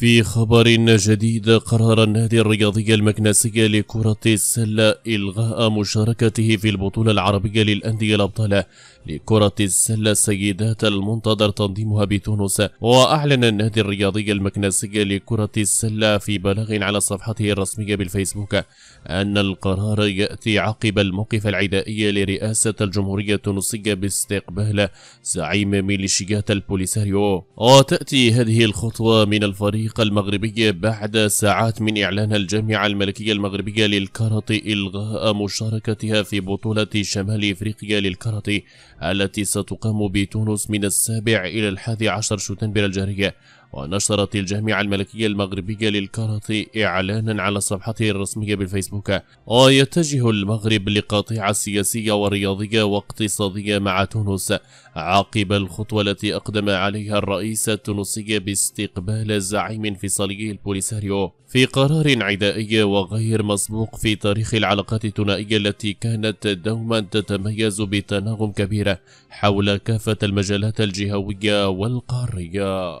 في خبر جديد قرر النادي الرياضي المكناسي لكرة السلة إلغاء مشاركته في البطولة العربية للأندية الأبطال لكرة السلة السيدات المنتظر تنظيمها بتونس وأعلن النادي الرياضي المكناسي لكرة السلة في بلاغ على صفحته الرسمية بالفيسبوك أن القرار يأتي عقب الموقف العدائي لرئاسة الجمهورية التونسية باستقبال زعيم ميليشيات البوليساريو وتأتي هذه الخطوة من الفريق الوثيقة المغربية بعد ساعات من إعلان الجامعة الملكية المغربية للكاراتي إلغاء مشاركتها في بطولة شمال إفريقيا للكاراتي التي ستقام بتونس من السابع إلى الحادي عشر شتنبر الجارية ونشرت الجامعة الملكية المغربية للكاراتيه إعلانا على صفحته الرسمية بالفيسبوك ويتجه المغرب لقطيعة سياسية ورياضية واقتصادية مع تونس عقب الخطوة التي أقدم عليها الرئيس التونسي باستقبال زعيم انفصالي البوليساريو في قرار عدائي وغير مسبوق في تاريخ العلاقات الثنائية التي كانت دوما تتميز بتناغم كبير حول كافة المجالات الجهوية والقارية